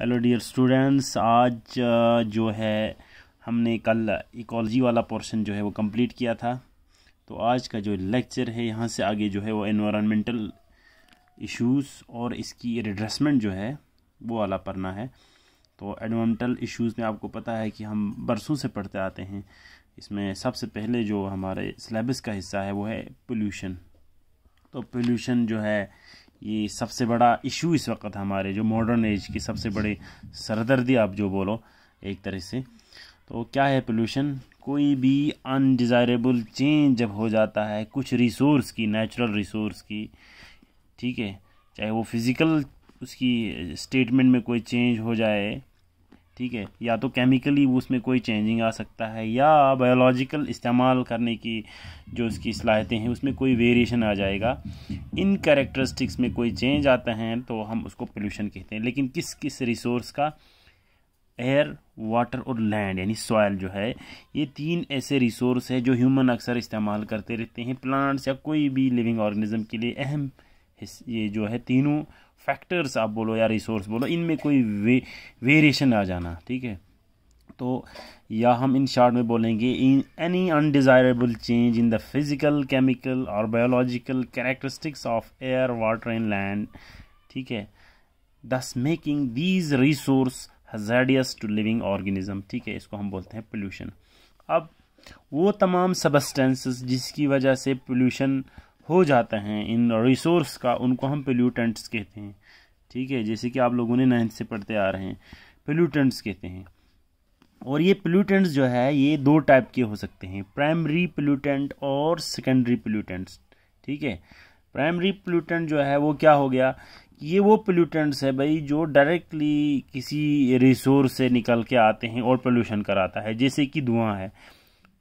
hello dear students आज जो है हमने कल इकोलॉजी वाला पोर्शन जो है वो कंप्लीट किया था तो आज का जो लेक्चर है यहाँ से आगे जो है वो इन्वामेंटल इश्यूज़ और इसकी रिड्रेसमेंट जो है वो वाला पढ़ना है तो एडवामेंटल इश्यूज़ में आपको पता है कि हम बरसों से पढ़ते आते हैं इसमें सबसे पहले जो हमारे सिलेबस का हिस्सा है वो है पोल्यूशन तो पोल्यूशन जो है ये सबसे बड़ा इशू इस वक्त हमारे जो मॉडर्न एज की सबसे बड़े सरदर्दी आप जो बोलो एक तरह से तो क्या है पोल्यूशन कोई भी अनडिज़ायरेबल चेंज जब हो जाता है कुछ रिसोर्स की नेचुरल रिसोर्स की ठीक है चाहे वो फिज़िकल उसकी स्टेटमेंट में कोई चेंज हो जाए ठीक है या तो केमिकली उसमें कोई चेंजिंग आ सकता है या बायोलॉजिकल इस्तेमाल करने की जो उसकी सलाहतें हैं उसमें कोई वेरिएशन आ जाएगा इन करेक्टरिस्टिक्स में कोई चेंज आता है तो हम उसको पोल्यूशन कहते हैं लेकिन किस किस रिसोर्स का एयर वाटर और लैंड यानी सॉयल जो है ये तीन ऐसे रिसोर्स है जो ह्यूमन अक्सर इस्तेमाल करते रहते हैं प्लांट्स या कोई भी लिविंग ऑर्गेनिज्म के लिए अहम ये जो है तीनों फैक्टर्स आप बोलो या रिसोर्स बोलो इनमें कोई वे वेरिएशन आ जाना ठीक है तो या हम इन शार्ट में बोलेंगे in any undesirable change in the physical chemical और biological characteristics of air water and land ठीक है thus making these resource hazardous to living organism ठीक है इसको हम बोलते हैं पोल्यूशन अब वो तमाम सबस्टेंसेस जिसकी वजह से पोल्यूशन हो जाते हैं इन रिसोर्स का उनको हम पोल्यूटेंट्स कहते हैं ठीक है जैसे कि आप लोगों ने नाइन्थ से पढ़ते आ रहे हैं पोल्यूटेंट्स कहते हैं और ये पोल्यूटेंट्स जो है ये दो टाइप के हो सकते हैं प्राइमरी पोल्यूटेंट और सेकेंडरी पोल्यूटेंट्स ठीक है प्राइमरी पोल्यूटेंट जो है वो क्या हो गया ये वो पोल्यूटेंट्स है भाई जो डायरेक्टली किसी रिसोर्स से निकल के आते हैं और पोल्यूशन कराता है जैसे कि धुआं है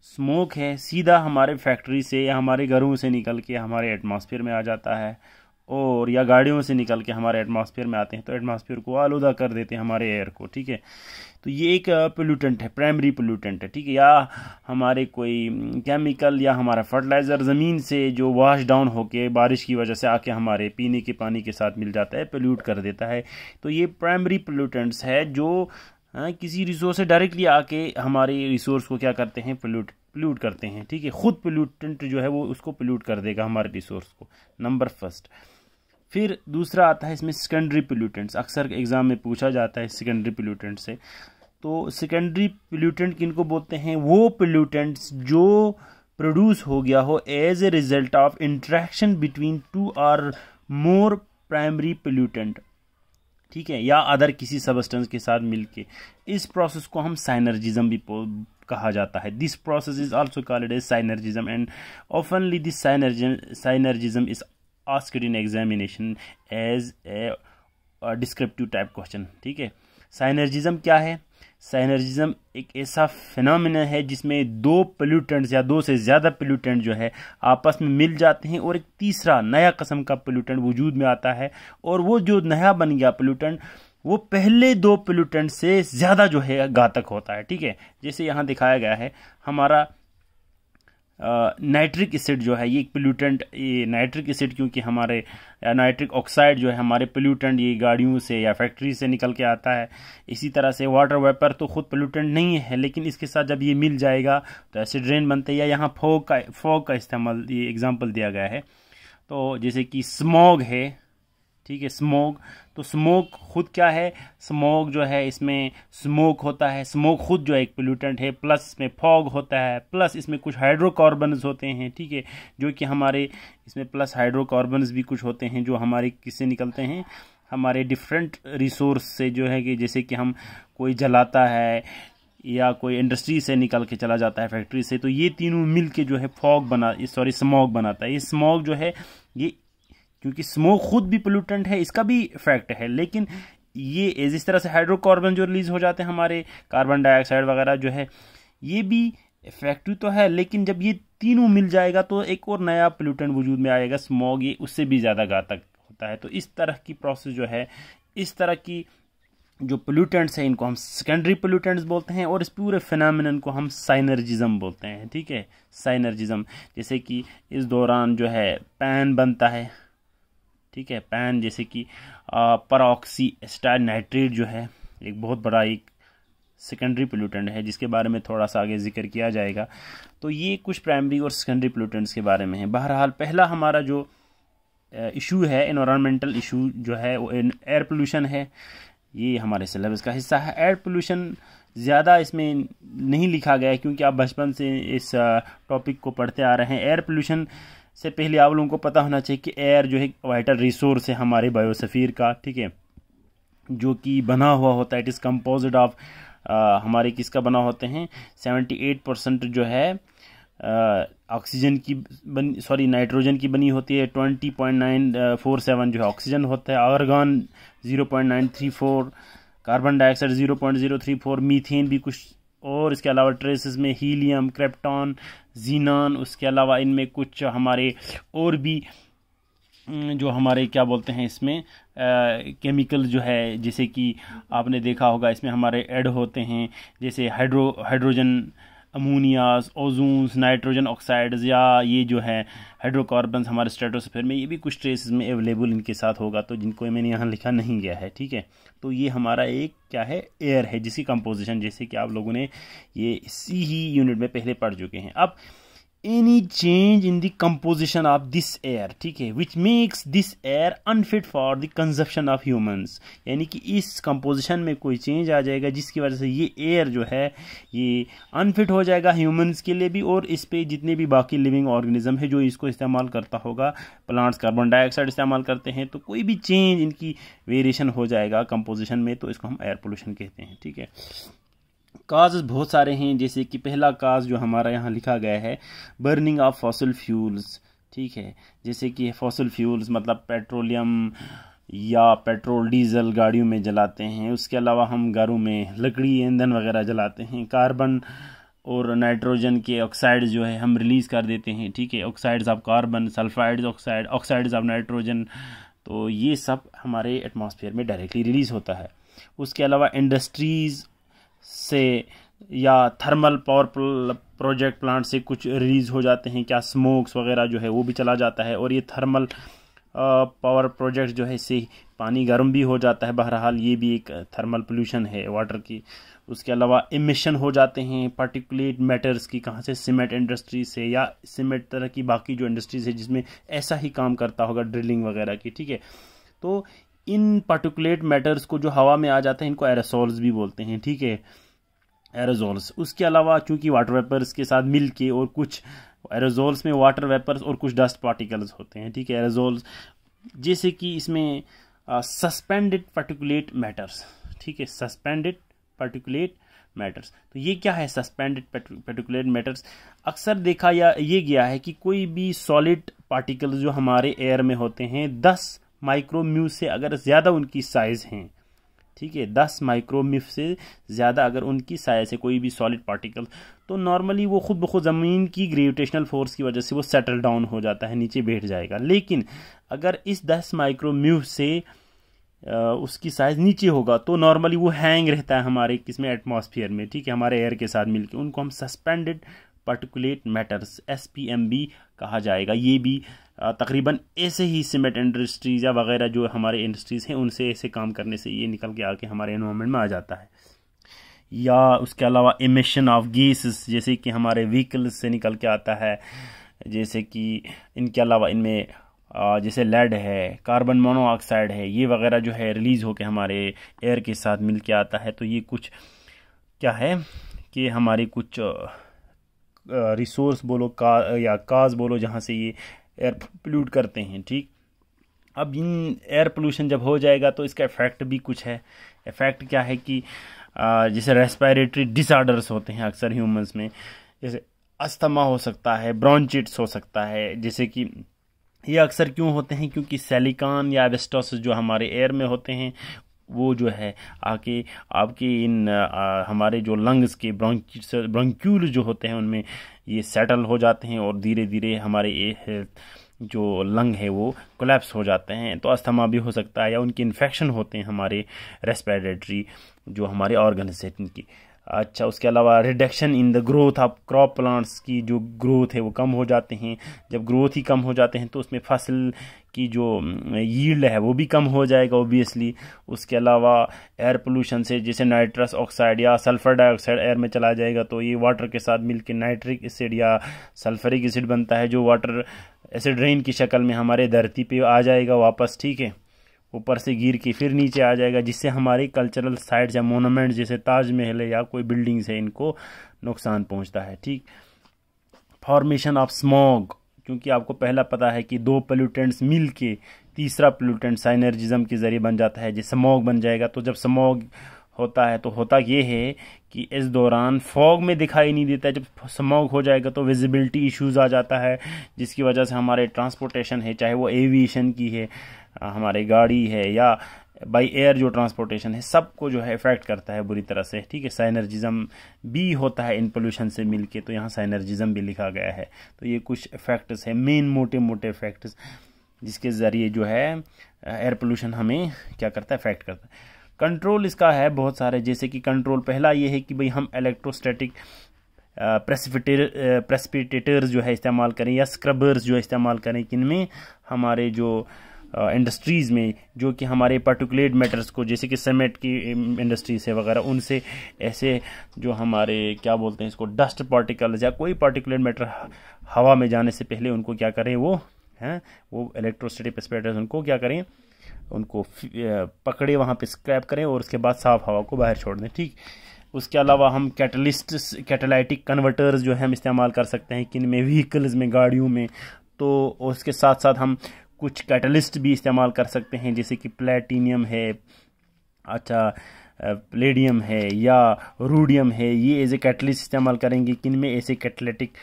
स्मोक है सीधा हमारे फैक्ट्री से या हमारे घरों से निकल के हमारे एटमॉस्फेयर में आ जाता है और या गाड़ियों से निकल के हमारे एटमॉस्फेयर में आते हैं तो एटमॉस्फेयर को आलूदा कर देते हैं हमारे एयर को ठीक है तो ये एक पोल्यूटेंट है प्राइमरी पोल्यूटेंट है ठीक है या हमारे कोई केमिकल या हमारा फर्टिलाइज़र ज़मीन से जो वाश डाउन होके बारिश की वजह से आके हमारे पीने के पानी के साथ मिल जाता है पोल्यूट कर देता है तो ये प्राइमरी पोल्यूटेंट्स है जो हाँ, किसी रिसोर्स से डायरेक्टली आके हमारे रिसोर्स को क्या करते हैं पोल्यूट पोल्यूट करते हैं ठीक है ख़ुद पोल्यूटेंट जो है वो उसको पोल्यूट कर देगा हमारे रिसोर्स को नंबर फर्स्ट फिर दूसरा आता है इसमें सेकेंडरी पोल्यूटेंट्स अक्सर एग्ज़ाम में पूछा जाता है सेकेंडरी पोल्यूटेंट से तो सेकेंडरी पोल्यूटेंट किन बोलते हैं वो पोल्यूटेंट्स जो प्रोड्यूस हो गया हो as a result of interaction between two or more primary pollutant ठीक है या अदर किसी सबस्टेंस के साथ मिलके इस प्रोसेस को हम साइनर्जिज्म भी कहा जाता है this process is also called as synergism and oftenly this synergism is asked in examination as a descriptive type question ठीक है साइनर्जिज़म क्या है साइनर्जिज़म एक ऐसा फिनमिना है जिसमें दो पोल्यूटेंट्स या दो से ज़्यादा पोल्यूटेंट जो है आपस में मिल जाते हैं और एक तीसरा नया कस्म का पोल्यूटेंट वजूद में आता है और वो जो नया बन गया पोल्यूटेंट वो पहले दो पोल्यूटेंट से ज़्यादा जो है घातक होता है ठीक है जैसे यहाँ दिखाया गया है हमारा नाइट्रिक एसिड जो है ये पोल्यूटेंट ये नाइट्रिक एसिड क्योंकि हमारे नाइट्रिक ऑक्साइड जो है हमारे पोल्यूटेंट ये गाड़ियों से या फैक्ट्री से निकल के आता है इसी तरह से वाटर वेपर तो खुद पोल्यूटेंट नहीं है लेकिन इसके साथ जब ये मिल जाएगा तो ऐसे ड्रेन बनते हैं या यहाँ फोग का फोग का इस्तेमाल ये एग्ज़ाम्पल दिया गया है तो जैसे कि स्मॉग है ठीक है स्मोक तो स्मोक खुद क्या है स्मोक जो है इसमें स्मोक होता है स्मोक खुद जो है एक पोल्यूटेंट है प्लस इसमें फॉग होता है प्लस इसमें कुछ हाइड्रोकार्बन्स होते हैं ठीक है जो कि हमारे इसमें प्लस हाइड्रोकार्बन्स भी कुछ होते हैं जो हमारे किससे निकलते हैं हमारे डिफरेंट रिसोर्स से जो है कि जैसे कि हम कोई जलाता है या कोई इंडस्ट्री से निकल के चला जाता है फैक्ट्री से तो ये तीनों मिल के जो है फॉग बना सॉरी स्मोक बनाता है ये स्मोक जो है ये क्योंकि स्मोक खुद भी पोल्यूटेंट है इसका भी इफेक्ट है लेकिन ये जिस तरह से हाइड्रोकार्बन जो रिलीज हो जाते हैं हमारे कार्बन डाइऑक्साइड वगैरह जो है ये भी इफेक्टिव तो है लेकिन जब ये तीनों मिल जाएगा तो एक और नया पोल्यूटेंट वजूद में आएगा स्मोक ये उससे भी ज़्यादा घातक होता है तो इस तरह की प्रोसेस जो है इस तरह की जो पोल्यूटेंट्स हैं इनको हम सेकेंडरी पोल्यूटेंट्स बोलते हैं और इस पूरे फिनमिन को हम साइनर्जिज़म बोलते हैं ठीक है साइनर्जिज़म जैसे कि इस दौरान जो है पैन बनता है ठीक है पैन जैसे कि परऑक्सी एस्टाइल नाइट्रेट जो है एक बहुत बड़ा एक सेकेंडरी पोल्यूटेंट है जिसके बारे में थोड़ा सा आगे जिक्र किया जाएगा तो ये कुछ प्राइमरी और सेकेंडरी पोल्यूटेंट्स के बारे में है बहरहाल पहला हमारा जो इशू है इन्वामेंटल इशू जो है वो एयर पोल्यूशन है ये हमारे सिलेबस का हिस्सा है एयर पोल्यूशन ज़्यादा इसमें नहीं लिखा गया है क्योंकि आप बचपन से इस टॉपिक को पढ़ते आ रहे हैं एयर पोल्यूशन से पहले आप लोगों को पता होना चाहिए कि एयर जो है वाइटल रिसोर्स है हमारे बायोसफ़ीर का ठीक है जो कि बना हुआ होता है इट इज़ कम्पोज ऑफ हमारे किसका बना होते हैं सेवेंटी एट परसेंट जो है ऑक्सीजन की बन सॉरी नाइट्रोजन की बनी होती है twenty point nine four seven जो है ऑक्सीजन होता है argon zero point nine three four carbon dioxide zero point zero three four methane भी कुछ और इसके अलावा ट्रेसेस में हीलियम क्रेप्टॉन जीनान उसके अलावा इनमें कुछ हमारे और भी जो हमारे क्या बोलते हैं इसमें केमिकल जो है जैसे कि आपने देखा होगा इसमें हमारे ऐड होते हैं जैसे हाइड्रो हाइड्रोजन अमोनियाज ओजूस नाइट्रोजन ऑक्साइड्स या ये जो है हाइड्रोकार्बन हमारे स्ट्रेटोस्फेयर में ये भी कुछ ट्रेसेस में अवेलेबल इनके साथ होगा तो जिनको मैंने यहाँ लिखा नहीं गया है ठीक है तो ये हमारा एक क्या है एयर है जिसकी कंपोजिशन जैसे कि आप लोगों ने ये इसी ही यूनिट में पहले पढ़ चुके हैं अब any change in the composition of this air ठीक है which makes this air unfit for the consumption of humans यानी कि इस कंपोजिशन में कोई चेंज आ जाएगा जिसकी वजह से ये एयर जो है ये अनफिट हो जाएगा ह्यूमंस के लिए भी और इस पर जितने भी बाकी लिविंग ऑर्गेनिज्म है जो इसको इस्तेमाल करता होगा प्लांट्स कार्बन डाइऑक्साइड इस्तेमाल करते हैं तो कोई भी चेंज इनकी वेरिएशन हो जाएगा कंपोजिशन में तो इसको हम एयर पोल्यूशन कहते हैं ठीक है काजेज बहुत सारे हैं जैसे कि पहला काज जो हमारा यहाँ लिखा गया है बर्निंग ऑफ फॉसल फ्यूल्स ठीक है जैसे कि फॉसल फ्यूल्स मतलब पेट्रोलियम या पेट्रोल डीजल गाड़ियों में जलाते हैं उसके अलावा हम घरों में लकड़ी ईंधन वगैरह जलाते हैं कार्बन और नाइट्रोजन के ऑक्साइड जो है हम रिलीज़ कर देते हैं ठीक है oxides of carbon sulphides oxide oxides of nitrogen तो ये सब हमारे एटमॉस्फेयर में डायरेक्टली रिलीज़ होता है उसके अलावा इंडस्ट्रीज़ से या थर्मल पावर प्रोजेक्ट प्लांट से कुछ रिलीज़ हो जाते हैं क्या स्मोक्स वगैरह जो है वो भी चला जाता है और ये थर्मल पावर प्रोजेक्ट जो है इससे पानी गर्म भी हो जाता है बहरहाल ये भी एक थर्मल पोल्यूशन है वाटर की उसके अलावा इमिशन हो जाते हैं पार्टिकुलेट मैटर्स की कहाँ से सीमेंट इंडस्ट्री से या सीमेंट तरह की बाकी जो इंडस्ट्रीज है जिसमें ऐसा ही काम करता होगा ड्रिलिंग वगैरह की ठीक है तो इन पार्टिकुलेट मैटर्स को जो हवा में आ जाते हैं इनको एरोसॉल्स भी बोलते हैं ठीक है एरोजोल्स उसके अलावा चूंकि वाटर वेपर्स के साथ मिल के और कुछ एरोजोल्स में वाटर वेपर्स और कुछ डस्ट पार्टिकल्स होते हैं ठीक है एरोजोल्स जैसे कि इसमें सस्पेंडेड पार्टिकुलेट मैटर्स ठीक है सस्पेंडेड पार्टिकुलेट मैटर्स तो ये क्या है सस्पेंडेड पर्टिकुलेट मैटर्स अक्सर देखा या ये गया है कि कोई भी सॉलिड पार्टिकल्स जो हमारे एयर में होते हैं दस माइक्रोम्यू से अगर ज़्यादा उनकी साइज़ हैं ठीक है दस माइक्रोमिफ से ज़्यादा अगर उनकी साइज़ है कोई भी सॉलिड पार्टिकल तो नॉर्मली वो खुद ब खुद ज़मीन की ग्रेविटेशनल फोर्स की वजह से वो सेटल डाउन हो जाता है नीचे बैठ जाएगा लेकिन अगर इस दस माइक्रोम्यू से उसकी साइज़ नीचे होगा तो नॉर्मली वो हैंग रहता है हमारे किसमें एटमोसफियर में ठीक है हमारे एयर के साथ मिलकर उनको हम सस्पेंडेड पार्टिकुलेट मैटर्स एस कहा जाएगा ये भी तकरीबन ऐसे ही सीमेंट इंडस्ट्रीज़ या वगैरह जो हमारे इंडस्ट्रीज़ हैं उनसे ऐसे काम करने से ये निकल के आके हमारे इन्वामेंट में आ जाता है या उसके अलावा एमिशन ऑफ गीसेस जैसे कि हमारे व्हीकल्स से निकल के आता है जैसे कि इनके अलावा इनमें जैसे लेड है कार्बन मोनोऑक्साइड है ये वगैरह जो है रिलीज़ होकर हमारे एयर के साथ मिल के आता है तो ये कुछ क्या है कि हमारे कुछ रिसोर्स बोलो का या काज बोलो जहाँ से ये एयर पोल्यूट करते हैं ठीक अब इन एयर पोल्यूशन जब हो जाएगा तो इसका इफ़ेक्ट भी कुछ है इफ़ेक्ट क्या है कि जैसे रेस्पायरेटरी डिसऑर्डर्स होते हैं अक्सर ह्यूमंस में जैसे अस्थमा हो सकता है ब्रॉन्चिट्स हो सकता है जैसे कि ये अक्सर क्यों होते हैं क्योंकि सेलिकॉन या एवेस्टोस जो हमारे एयर में होते हैं वो जो है आके आपके इन आ, हमारे जो लंग्स के ब्रोंकिस ब्रोंक्यूल जो होते हैं उनमें ये सेटल हो जाते हैं और धीरे धीरे हमारे ये जो लंग है वो कोलेप्स हो जाते हैं तो अस्थमा भी हो सकता है या उनके इन्फेक्शन होते हैं हमारे रेस्पिरेटरी जो हमारे ऑर्गन से इनकी अच्छा उसके अलावा reduction in the growth of crop plants की जो ग्रोथ है वो कम हो जाते हैं जब ग्रोथ ही कम हो जाते हैं तो उसमें फसल की जो यील्ड है वो भी कम हो जाएगा ओबियसली उसके अलावा एयर पोल्यूशन से जैसे नाइट्रस ऑक्साइड या सल्फ़र डाइऑक्साइड एयर में चला जाएगा तो ये वाटर के साथ मिलकर नाइट्रिक एसिड या सल्फरिक एसिड बनता है जो वाटर एसिड रेन की शक्ल में हमारे धरती पे आ जाएगा वापस ठीक है ऊपर से गिर के फिर नीचे आ जाएगा जिससे हमारी कल्चरल साइट्स या मोनोमेंट जैसे ताजमहल है या कोई बिल्डिंग्स है इनको नुकसान पहुंचता है ठीक फॉर्मेशन ऑफ स्मॉग क्योंकि आपको पहला पता है कि दो पोल्यूटेंट्स मिल के तीसरा पोल्यूटेंट साइनर्जिज्म के ज़रिए बन जाता है जैसे स्मॉग बन जाएगा तो जब स्मॉग होता है तो होता ये है कि इस दौरान फॉग में दिखाई नहीं देता जब स्मॉग हो जाएगा तो विजिबिलिटी इश्यूज़ आ जाता है जिसकी वजह से हमारे ट्रांसपोर्टेशन है चाहे वो एविएशन की है हमारे गाड़ी है या बाई एयर जो ट्रांसपोर्टेशन है सबको जो है इफ़ेक्ट करता है बुरी तरह से ठीक है साइनर्जिज़म भी होता है इन पोल्यूशन से मिलके तो यहाँ साइनर्जिज़म भी लिखा गया है तो ये कुछ इफ़ेक्ट्स है मेन मोटे मोटे इफ़ेक्ट्स जिसके ज़रिए जो है एयर पोल्यूशन हमें क्या करता है इफ़ेक्ट करता है कंट्रोल इसका है बहुत सारे जैसे कि कंट्रोल पहला ये है कि भाई हम इलेक्ट्रोस्टैटिक प्रेसिपिटेर प्रेसिपिटेटर्स जो है इस्तेमाल करें या स्क्रबर्स जो इस्तेमाल करें किन में हमारे जो इंडस्ट्रीज़ में जो कि हमारे पर्टिकुलेट मैटर्स को जैसे कि सीमेंट की इंडस्ट्रीज है वगैरह उनसे ऐसे जो हमारे क्या बोलते हैं इसको डस्ट पार्टिकल्स या कोई पर्टिकुलेट मैटर हवा में जाने से पहले उनको क्या करें वो हैं वो इलेक्ट्रोस्टेटिक प्रेसिपिटेटर्स उनको क्या करें उनको पकड़े वहाँ पे स्क्रैप करें और उसके बाद साफ़ हवा को बाहर छोड़ दें ठीक उसके अलावा हम कैटलिस्ट कैटलाइटिक कन्वर्टर्स जो हैं हम इस्तेमाल कर सकते हैं किन में व्हीकल्स में गाड़ियों में तो उसके साथ साथ हम कुछ कैटलिस्ट भी इस्तेमाल कर सकते हैं जैसे कि प्लेटिनियम है अच्छा प्लेडियम है या रूडियम है ये एज ए कैटलिस्ट इस्तेमाल करेंगे किन में ऐसे कैटलेटिक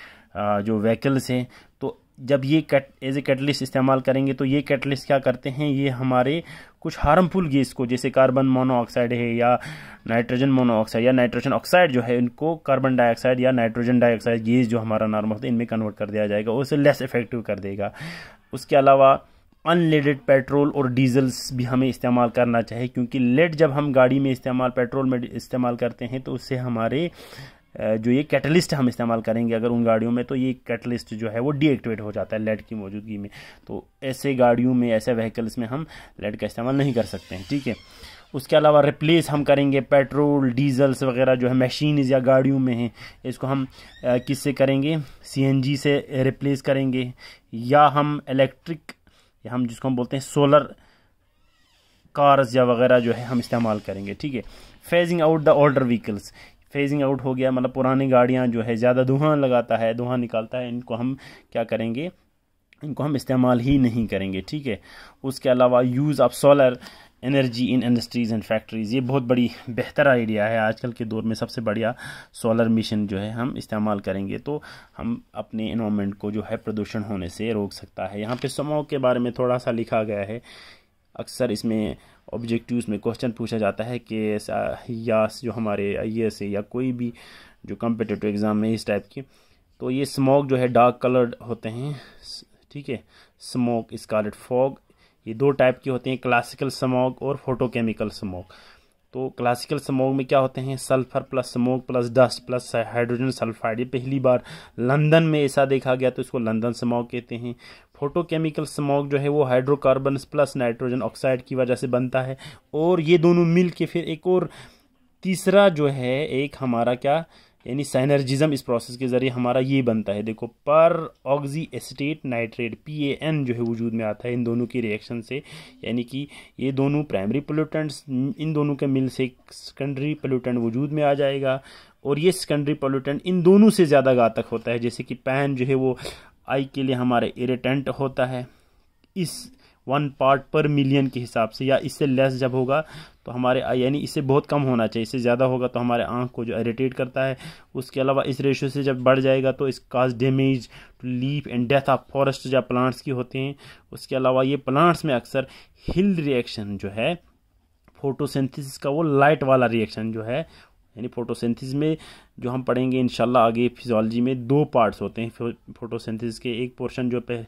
जो व्हीकल्स हैं जब ये कैट एज ए कैटलिस्ट इस्तेमाल करेंगे तो ये कैटलिस्ट क्या करते हैं ये हमारे कुछ हार्मफुल गैस को जैसे कार्बन मोनोऑक्साइड है या नाइट्रोजन मोनोऑक्साइड या नाइट्रोजन ऑक्साइड जो है इनको कार्बन डाइऑक्साइड या नाइट्रोजन डाइऑक्साइड गैस जो हमारा नॉर्मल होता है इनमें कन्वर्ट कर दिया जाएगा उसे लेस इफेक्टिव कर देगा उसके अलावा अनलेडेड पेट्रोल और डीजल्स भी हमें इस्तेमाल करना चाहिए क्योंकि लेड जब हम गाड़ी में इस्तेमाल पेट्रोल में इस्तेमाल करते हैं तो उससे हमारे जो ये कैटलिस्ट हम इस्तेमाल करेंगे अगर उन गाड़ियों में तो ये कैटलिस्ट जो है वो डीएक्टिवेट हो जाता है लेड की मौजूदगी में तो ऐसे गाड़ियों में ऐसे व्हीकल्स में हम लेड का इस्तेमाल नहीं कर सकते हैं ठीक है उसके अलावा रिप्लेस हम करेंगे पेट्रोल डीजल्स वगैरह जो है मशीनज या गाड़ियों में हैं इसको हम किससे करेंगे सी से रिप्लेस करेंगे या हम इलेक्ट्रिक या हम जिसको हम बोलते हैं सोलर कार्स या वगैरह जो है हम इस्तेमाल करेंगे ठीक है phasing out the order vehicles phasing out हो गया मतलब पुरानी गाड़ियाँ जो है ज़्यादा धुआं लगाता है धुआं निकालता है इनको हम क्या करेंगे इनको हम इस्तेमाल ही नहीं करेंगे ठीक है उसके अलावा use of solar energy in industries and factories ये बहुत बड़ी बेहतर आइडिया है आजकल के दौर में सबसे बढ़िया सोलर मिशन जो है हम इस्तेमाल करेंगे तो हम अपने इन्वामेंट को जो है प्रदूषण होने से रोक सकता है यहाँ पे स्मोक के बारे में थोड़ा सा लिखा गया है अक्सर इसमें ऑब्जेक्टिव्स में क्वेश्चन पूछा जाता है कि या जो हमारे आई से या कोई भी जो कम्पिटेटिव एग्ज़ाम में इस टाइप की तो ये स्मोक जो है डार्क कलर्ड होते हैं ठीक है स्मोक स्कारलेट फॉग ये दो टाइप के होते हैं क्लासिकल स्मोक और फोटोकेमिकल स्मोक तो क्लासिकल स्मोक में क्या होते हैं sulphur plus smoke plus dust plus hydrogen sulphide ये पहली बार लंदन में ऐसा देखा गया तो इसको लंदन स्मोक कहते हैं फोटोकेमिकल स्मॉग जो है वो हाइड्रोकार्बन प्लस नाइट्रोजन ऑक्साइड की वजह से बनता है और ये दोनों मिल के फिर एक और तीसरा जो है एक हमारा क्या यानी साइनर्जिज्म इस प्रोसेस के ज़रिए हमारा ये बनता है देखो peroxy acetate nitrate P A N जो है वजूद में आता है इन दोनों की रिएक्शन से यानी कि ये दोनों प्राइमरी पोल्यूटेंट्स इन दोनों के मिल से सेकेंडरी पोल्यूटेंट वजूद में आ जाएगा और ये सेकेंडरी पोल्यूटेंट इन दोनों से ज़्यादा घातक होता है जैसे कि पैन जो है वो आई के लिए हमारे इरेटेंट होता है इस वन पार्ट पर मिलियन के हिसाब से या इससे लेस जब होगा तो हमारे आई यानी इससे बहुत कम होना चाहिए इससे ज़्यादा होगा तो हमारे आँख को जो इरीटेट करता है उसके अलावा इस रेशियो से जब बढ़ जाएगा तो इस cause damage to leaf and death of forest या प्लांट्स की होते हैं उसके अलावा ये प्लांट्स में अक्सर हिल रिएक्शन जो है फोटोसिंथेसिस का वो लाइट वाला रिएक्शन जो है यानी फोटोसिंथेसिस में जो हम पढ़ेंगे इन आगे फिजोलॉजी में दो पार्ट्स होते हैं फोटोसिंथेसिस के एक पोर्शन जो पे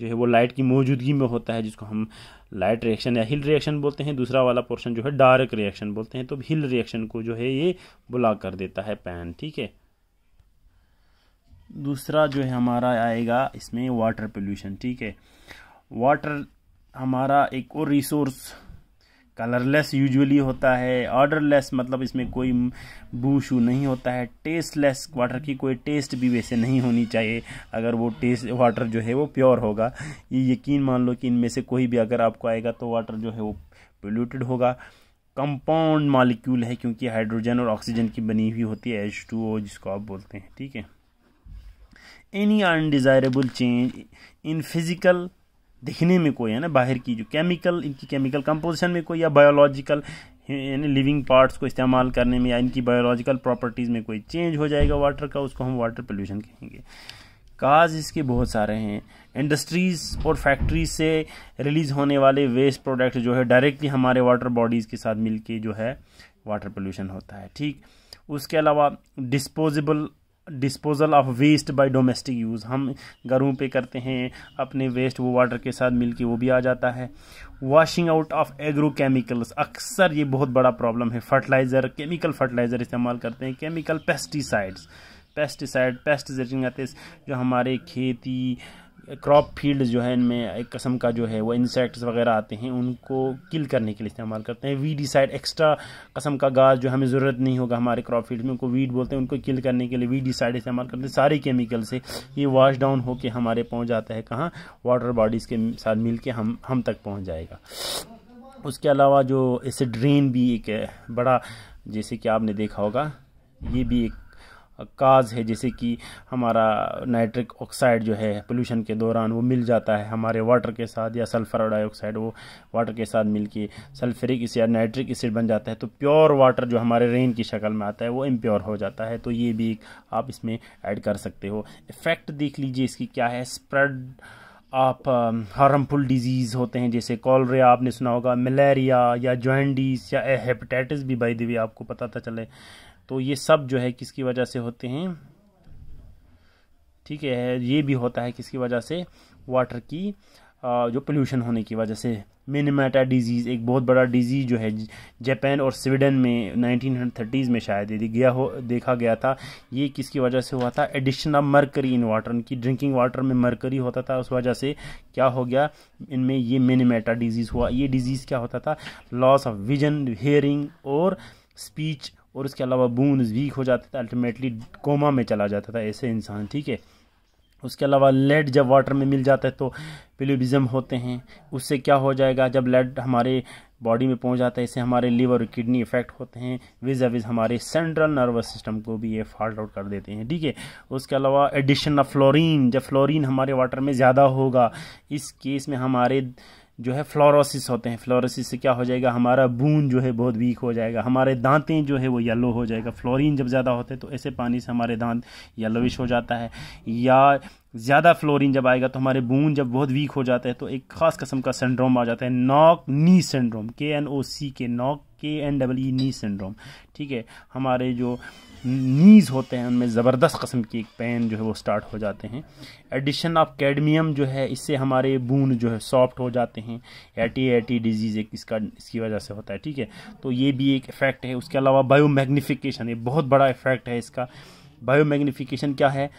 जो है वो लाइट की मौजूदगी में होता है जिसको हम लाइट रिएक्शन या हिल रिएक्शन बोलते हैं दूसरा वाला पोर्शन जो है डार्क रिएक्शन बोलते हैं तो हिल रिएक्शन को जो है ये बुला कर देता है पैन ठीक है दूसरा जो है हमारा आएगा इसमें वाटर पोल्यूशन ठीक है वाटर हमारा एक और रिसोर्स कलरलेस यूजुअली होता है ऑर्डरलेस मतलब इसमें कोई बू शू नहीं होता है टेस्टलेस वाटर की कोई टेस्ट भी वैसे नहीं होनी चाहिए अगर वो टेस्ट वाटर जो है वो प्योर होगा ये यकीन मान लो कि इनमें से कोई भी अगर आपको आएगा तो वाटर जो है वो पोल्यूटेड होगा कंपाउंड मालिक्यूल है क्योंकि हाइड्रोजन और ऑक्सीजन की बनी हुई होती है एच टू ओ जिसको आप बोलते हैं ठीक है any undesirable change in physical दिखने में कोई है ना बाहर की जो केमिकल इनकी केमिकल कंपोजिशन में कोई या बायोलॉजिकल यानी लिविंग पार्ट्स को इस्तेमाल करने में या इनकी बायोलॉजिकल प्रॉपर्टीज़ में कोई चेंज हो जाएगा वाटर का उसको हम वाटर पोल्यूशन कहेंगे काज इसके बहुत सारे हैं इंडस्ट्रीज़ और फैक्ट्रीज से रिलीज़ होने वाले वेस्ट प्रोडक्ट जो है डायरेक्टली हमारे वाटर बॉडीज़ के साथ मिलके जो है वाटर पोल्यूशन होता है ठीक उसके अलावा disposable disposal of waste by domestic use हम घरों पे करते हैं अपने वेस्ट वो वाटर के साथ मिलके वो भी आ जाता है washing out of agro chemicals अक्सर ये बहुत बड़ा प्रॉब्लम है फर्टिलाइज़र केमिकल फर्टिलाइज़र इस्तेमाल करते हैं केमिकल पेस्टिसाइड्स पेस्टिसाइड पेस्टिसाइड जो हमारे खेती क्रॉप फील्ड जो है इनमें एक कस्म का जो है वो इंसेक्ट्स वगैरह आते हैं उनको किल करने के लिए इस्तेमाल करते हैं वीडीसाइड एक्स्ट्रा कस्म का गाज जो हमें ज़रूरत नहीं होगा हमारे क्रॉप फील्ड में उनको वीड बोलते हैं उनको किल करने के लिए वीडीसाइड इस्तेमाल करते हैं सारे केमिकल से ये वाश डाउन होकर हमारे पहुँच जाता है कहाँ वाटर बॉडीज़ के साथ मिल के हम हम तक पहुँच जाएगा उसके अलावा जो इसे ड्रेन भी एक बड़ा जैसे कि आपने देखा होगा ये भी एक काज है जैसे कि हमारा नाइट्रिक ऑक्साइड जो है पोल्यूशन के दौरान वो मिल जाता है हमारे वाटर के साथ या सल्फर डाइऑक्साइड वो वाटर के साथ मिल के सल्फरिक एसिड या नाइट्रिक एसिड बन जाता है तो प्योर वाटर जो हमारे रेन की शक्ल में आता है वो इम्प्योर हो जाता है तो ये भी आप इसमें ऐड कर सकते हो इफ़ेक्ट देख लीजिए इसकी क्या है स्प्रेड आप हार्मफुल डिजीज़ होते हैं जैसे कॉलरिया आपने सुना होगा मलेरिया या जॉइंडिस या हेपेटाइटिस भी बाई दी आपको पता था तो चले तो ये सब जो है किसकी वजह से होते हैं ठीक है ये भी होता है किसकी वजह से वाटर की जो पोल्यूशन होने की वजह से मिनिमाटा डिजीज़ एक बहुत बड़ा डिजीज़ जो है जापान और स्वीडन में 1930s में शायद यदि गया हो देखा गया था ये किसकी वजह से हुआ था addition of mercury in water उनकी ड्रिंकिंग वाटर में मरकरी होता था उस वजह से क्या हो गया इनमें ये मिनिमाटा डिजीज़ हुआ ये डिजीज़ क्या होता था लॉस ऑफ विजन हेयरिंग और स्पीच और उसके अलावा बूंद वीक हो जाता था अल्टीमेटली कोमा में चला जाता था ऐसे इंसान ठीक है उसके अलावा लेड जब वाटर में मिल जाता है तो पिलोबिजम होते हैं उससे क्या हो जाएगा जब लेड हमारे बॉडी में पहुंच जाता है इससे हमारे लीवर किडनी इफेक्ट होते हैं विज अ विज हमारे सेंट्रल नर्वस सिस्टम को भी ये फॉल्ट आउट कर देते हैं ठीक है उसके अलावा एडिशन ऑफ फ्लोरीन जब फ्लोरीन हमारे वाटर में ज़्यादा होगा इस केस में हमारे जो है फ्लोरोसिस होते हैं फ्लोरोसिस से क्या हो जाएगा हमारा बून जो है बहुत वीक हो जाएगा हमारे दांतें जो है वो येलो हो जाएगा फ्लोरीन जब ज़्यादा होते हैं तो ऐसे पानी से हमारे दांत येलोविश हो जाता है या ज़्यादा फ्लोरीन जब आएगा तो हमारे बून जब बहुत वीक हो जाता है तो एक ख़ास कस्म का सिंड्रोम आ जाता है knock knee syndrome K N O C K knock K N double E knee syndrome ठीक है हमारे जो नीज़ होते हैं उनमें ज़बरदस्त कस्म की एक पेन जो है वो स्टार्ट हो जाते हैं एडिशन ऑफ कैडमियम जो है इससे हमारे बूंद जो है सॉफ्ट हो जाते हैं एटी एटी डिजीज़ एक इसका इसकी वजह से होता है ठीक है तो ये भी एक इफ़ेक्ट है उसके अलावा बायोमैग्निफिकेशन ये बहुत बड़ा इफ़ेक्ट है इसका बायोमैग्निफिकेशन क्या है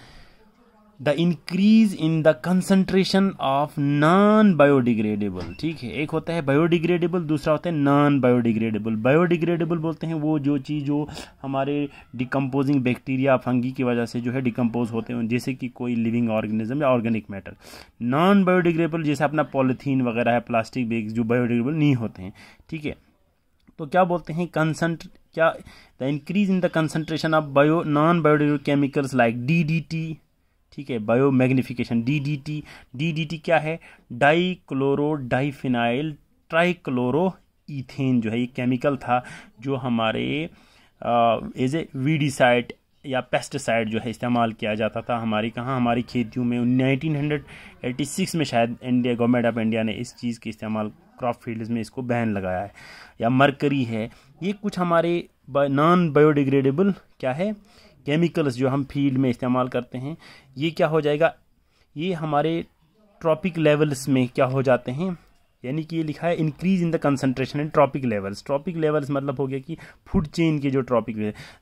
the increase in the concentration of non biodegradable ठीक है एक होता है बायोडिग्रेडेबल दूसरा होता है नॉन बायोडिग्रेडेबल बायोडिग्रेडेबल बोलते हैं वो जो चीज़ जो हमारे डिकम्पोजिंग बैक्टीरिया फंगी की वजह से जो है डिकम्पोज होते हैं जैसे कि कोई लिविंग ऑर्गेनिज्म या ऑर्गेनिक मैटर नॉन बायोडिग्रेडेबल जैसे अपना पॉलीथीन वगैरह है प्लास्टिक बैग जो बायोडिग्रेडेबल नहीं होते हैं ठीक है तो क्या बोलते हैं कंसंट क्या the increase in the concentration of bio non biodegradable chemicals like D D T ठीक है bio magnification D D T D D T क्या है डाई क्लोरो डाईफिनाइल जो है ये केमिकल था जो हमारे एज ए वीडीसाइड या पेस्टिसाइड जो है इस्तेमाल किया जाता था हमारी कहाँ हमारी खेतियों में 1986 में शायद इंडिया गवर्नमेंट ऑफ इंडिया ने इस चीज़ के इस्तेमाल क्रॉप फील्ड्स में इसको बैन लगाया है या मरकरी है ये कुछ हमारे नॉन बायोडिग्रेडेबल क्या है केमिकल्स जो हम फील्ड में इस्तेमाल करते हैं ये क्या हो जाएगा ये हमारे ट्रॉपिक लेवल्स में क्या हो जाते हैं यानी कि ये लिखा है increase in the concentration in trophic levels trophic levels मतलब हो गया कि फूड चेन के जो ट्रॉपिक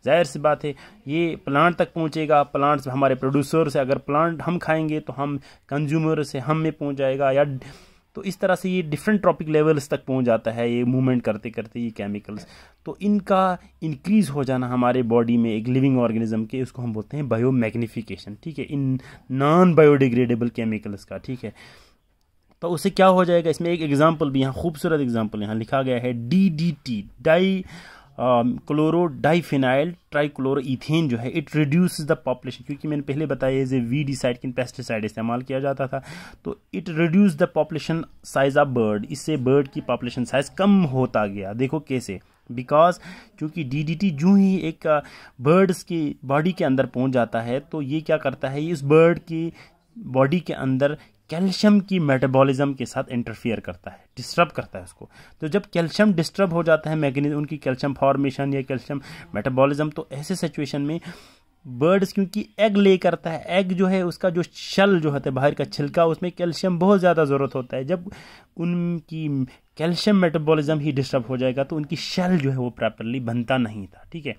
जाहिर सी बात है ये प्लांट तक पहुंचेगा प्लांट्स हमारे प्रोड्यूसर से अगर प्लांट हम खाएंगे तो हम कंज्यूमर से हम में पहुंच जाएगा या तो इस तरह से ये डिफरेंट ट्रॉपिक लेवल्स तक पहुंच जाता है ये मूवमेंट करते करते ये केमिकल्स तो इनका इंक्रीज़ हो जाना हमारे बॉडी में एक लिविंग ऑर्गेनिज्म के उसको हम बोलते हैं बायो मैग्निफिकेशन ठीक है इन नॉन बायोडिग्रेडेबल केमिकल्स का ठीक है तो उससे क्या हो जाएगा इसमें एक एग्ज़ाम्पल भी यहाँ खूबसूरत एग्जाम्पल यहाँ लिखा गया है D D T di chlorodiphenyl trichloro ethane जो है इट रिड्यूस द पॉपुलेशन क्योंकि मैंने पहले बताया एज ए वीडिसाइड किन पेस्टिसाइड इस्तेमाल किया जाता था तो it reduce the population size of bird इससे बर्ड की पॉपुलेशन साइज कम होता गया देखो कैसे बिकॉज क्योंकि डी डी टी जूँ ही एक बर्ड्स uh, की बॉडी के अंदर पहुंच जाता है तो ये क्या करता है इस बर्ड की बॉडी के अंदर कैल्शियम की मेटाबॉलिज्म के साथ इंटरफियर करता है डिस्टर्ब करता है उसको तो जब कैल्शियम डिस्टर्ब हो जाता है मैगनीज उनकी कैल्शियम फॉर्मेशन या कैल्शियम मेटाबॉलिज्म तो ऐसे सिचुएशन में बर्ड्स क्योंकि एग ले करता है एग जो है उसका जो शल जो होता है बाहर का छिलका उसमें कैल्शियम बहुत ज़्यादा ज़रूरत होता है जब उनकी कैल्शियम मेटाबॉलिज्म ही डिस्टर्ब हो जाएगा तो उनकी शल जो है वो प्रॉपरली बनता नहीं था ठीक है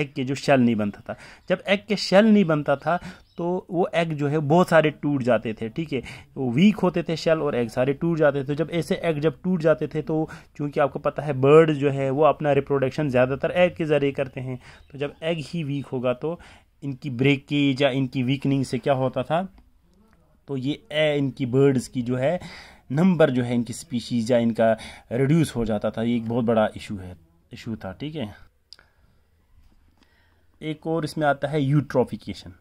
एग के जो शेल नहीं बनता था जब एग के शेल नहीं बनता था तो वो एग जो है बहुत सारे टूट जाते थे ठीक है वो वीक होते थे शेल और एग सारे टूट जाते थे जब ऐसे एग जब टूट जाते थे तो क्योंकि आपको पता है बर्ड जो है वो अपना रिप्रोडक्शन ज़्यादातर एग के ज़रिए करते हैं तो जब एग ही वीक होगा तो इनकी ब्रेकेज या इनकी वीकनिंग से क्या होता था तो ये ए इनकी बर्ड्स की जो है नंबर जो है इनकी स्पीशीज़ या इनका रिड्यूस हो जाता था ये एक बहुत बड़ा इशू है इशू था ठीक है एक और इसमें आता है यूट्रोफिकेशन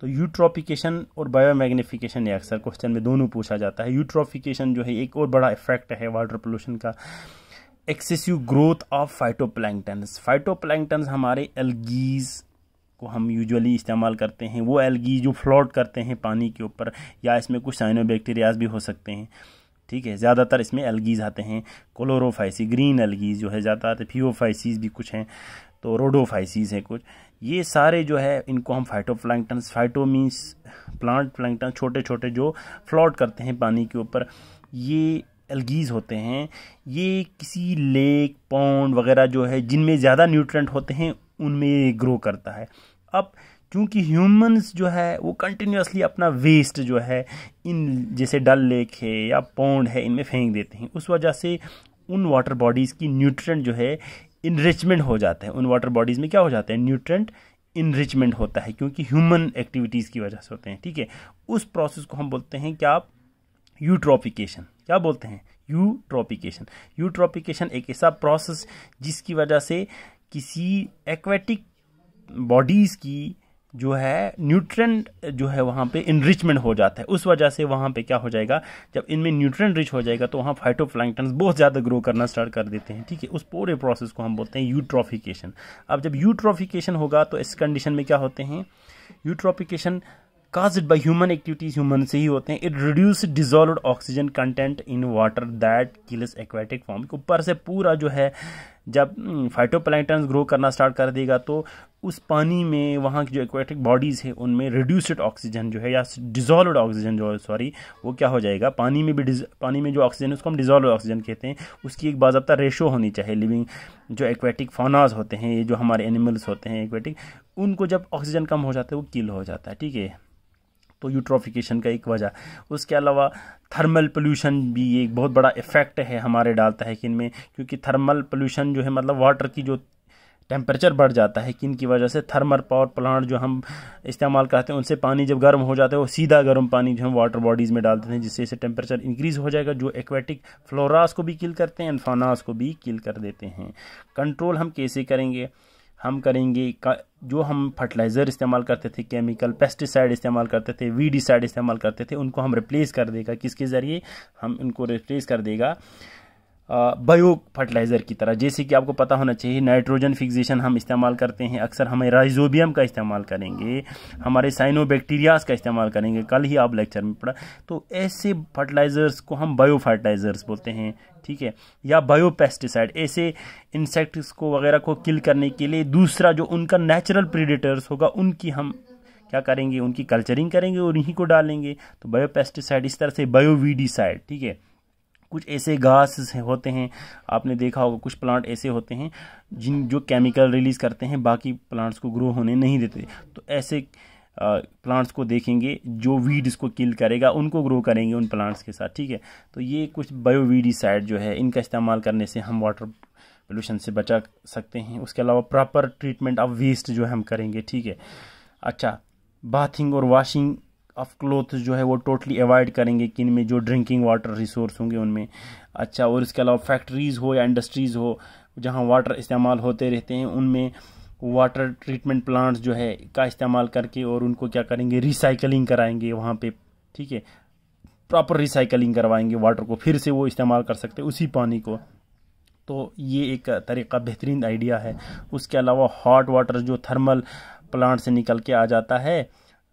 तो यूट्रोफिकेशन और बायोमैग्निफिकेशन ये अक्सर क्वेश्चन में दोनों पूछा जाता है यूट्रोफिकेशन जो है एक और बड़ा इफेक्ट है वाटर पोल्यूशन का excessive growth of phyto planktons हमारे एलगीज को हम यूजुअली इस्तेमाल करते हैं वो एलगी जो फ्लोट करते हैं पानी के ऊपर या इसमें कुछ साइनो बैक्टीरियाज भी हो सकते हैं ठीक है ज़्यादातर इसमें एलगीज आते हैं क्लोरोफाइसी ग्रीन एलगीज जो है ज़्यादातर फीओफाइसीज भी कुछ हैं तो रोडोफाइसिस हैं कुछ ये सारे जो है इनको हम phytoplankton phyto means plant plankton छोटे छोटे जो फ्लॉट करते हैं पानी के ऊपर ये एलगीज होते हैं ये किसी लेक पौंड वगैरह जो है जिनमें ज़्यादा न्यूट्रेंट होते हैं उनमें ग्रो करता है अब क्योंकि ह्यूमंस जो है वो कंटिन्यूसली अपना वेस्ट जो है इन जैसे डल लेक है या पौंड है इनमें फेंक देते हैं उस वजह से उन वाटर बॉडीज़ की न्यूट्रेंट जो है इनरिचमेंट हो जाते हैं उन वाटर बॉडीज़ में क्या हो जाते हैं न्यूट्रेंट इनरिचमेंट होता है क्योंकि ह्यूमन एक्टिविटीज़ की वजह से होते हैं ठीक है उस प्रोसेस को हम बोलते हैं क्या आप यूट्रॉपिकेशन क्या बोलते हैं यूट्रॉपिकेशन यूट्रॉपिकेशन एक ऐसा प्रोसेस जिसकी वजह से किसी एक्वेटिक बॉडीज़ की जो है न्यूट्रन जो है वहाँ पे इनरिचमेंट हो जाता है उस वजह से वहाँ पे क्या हो जाएगा जब इनमें न्यूट्रन रिच हो जाएगा तो वहाँ फाइटोप्लैंकटन बहुत ज़्यादा ग्रो करना स्टार्ट कर देते हैं ठीक है उस पूरे प्रोसेस को हम बोलते हैं यूट्रोफिकेशन अब जब यूट्रोफिकेशन होगा तो इस कंडीशन में क्या होते हैं eutrophication caused by human activities human से ही होते हैं it reduce dissolve oxygen content in water that kills aquatic form ऊपर से पूरा जो है जब फाइटोप्लैंकटन हम्म, ग्रो करना स्टार्ट कर देगा तो उस पानी में वहाँ की जो एक्वेटिक बॉडीज़ है उनमें रिड्यूसड ऑक्सीजन जो है या डिजॉल्व ऑक्सीजन जो है सॉरी वो क्या हो जाएगा पानी में भी पानी में जो ऑक्सीजन है उसको हम डिजॉल्व ऑक्सीजन कहते हैं उसकी एक बाबा रेशो होनी चाहिए लिविंग जो एक्वेटिक फोनाज होते हैं ये जो हमारे एनिमल्स होते हैं एक्वाटिक उनको जब ऑक्सीजन कम हो जाता है वो किल हो जाता है ठीक है तो यूट्रोफिकेशन का एक वजह उसके अलावा थर्मल पोल्यूशन भी एक बहुत बड़ा इफ़ेक्ट है हमारे डालता है कि इनमें क्योंकि थर्मल पोल्यूशन जो है मतलब वाटर की जो टेम्परेचर बढ़ जाता है किन की वजह से थर्मल पावर प्लांट जो हम इस्तेमाल करते हैं उनसे पानी जब गर्म हो जाता है वो सीधा गर्म पानी जो हम वाटर बॉडीज़ में डालते हैं जिससे इसे टेम्परेचर इंक्रीज़ हो जाएगा जो एक्वेटिक फ्लोरास को भी किल करते हैं अनफानास को भी किल कर देते हैं कंट्रोल हम कैसे करेंगे हम करेंगे जो हम फर्टिलाइज़र इस्तेमाल करते थे केमिकल पेस्टिसाइड इस्तेमाल करते थे वीडिसाइड इस्तेमाल करते थे उनको हम रिप्लेस कर देगा किसके ज़रिए हम उनको रिप्लेस कर देगा बायो फर्टिलाइज़र की तरह जैसे कि आपको पता होना चाहिए नाइट्रोजन फिक्सेशन हम इस्तेमाल करते हैं अक्सर हमें राइजोबियम का इस्तेमाल करेंगे हमारे साइनोबैक्टीरियाज का इस्तेमाल करेंगे कल ही आप लेक्चर में पढ़ा तो ऐसे फर्टिलाइज़र्स को हम बायो फर्टिलाइज़र्स बोलते हैं ठीक है या बायो पेस्टिसाइड ऐसे इंसेक्ट्स को वगैरह को किल करने के लिए दूसरा जो उनका नेचुरल प्रीडेटर्स होगा उनकी हम क्या करेंगे उनकी कल्चरिंग करेंगे और इन्हीं को डालेंगे तो बायो पेस्टिसाइड इस तरह से बायो ठीक है कुछ ऐसे घास होते हैं आपने देखा होगा कुछ प्लांट ऐसे होते हैं जिन जो केमिकल रिलीज़ करते हैं बाकी प्लांट्स को ग्रो होने नहीं देते तो ऐसे प्लांट्स को देखेंगे जो वीड्स को किल करेगा उनको ग्रो करेंगे उन प्लांट्स के साथ ठीक है तो ये कुछ बायोवीडिसाइड जो है इनका इस्तेमाल करने से हम वाटर पोल्यूशन से बचा सकते हैं उसके अलावा प्रॉपर ट्रीटमेंट ऑफ वेस्ट जो है हम करेंगे ठीक है अच्छा बाथिंग और वॉशिंग ऑफ क्लोथ जो है वो टोटली अवॉइड करेंगे कि इनमें जो ड्रिंकिंग वाटर रिसोर्स होंगे उनमें अच्छा और इसके अलावा फैक्ट्रीज़ हो या इंडस्ट्रीज़ हो जहाँ वाटर इस्तेमाल होते रहते हैं उनमें वाटर ट्रीटमेंट प्लांट्स जो है का इस्तेमाल करके और उनको क्या करेंगे रिसाइकलिंग कराएंगे वहाँ पे ठीक है प्रॉपर रिसाइकलिंग करवाएंगे वाटर को फिर से वो इस्तेमाल कर सकते उसी पानी को तो ये एक तरीका बेहतरीन आइडिया है उसके अलावा हॉट वाटर जो थर्मल प्लांट से निकल के आ जाता है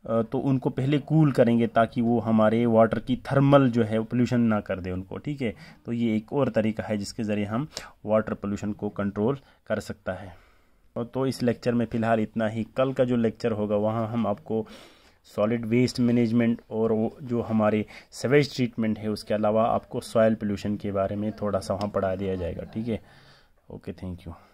तो उनको पहले कूल करेंगे ताकि वो हमारे वाटर की थर्मल जो है पोल्यूशन ना कर दे उनको ठीक है तो ये एक और तरीका है जिसके ज़रिए हम वाटर पोल्यूशन को कंट्रोल कर सकता है तो इस लेक्चर में फ़िलहाल इतना ही कल का जो लेक्चर होगा वहाँ हम आपको सॉलिड वेस्ट मैनेजमेंट और जो हमारे सवेज ट्रीटमेंट है उसके अलावा आपको सॉयल पोल्यूशन के बारे में थोड़ा सा वहाँ पढ़ा दिया जाएगा ठीक है ओके थैंक यू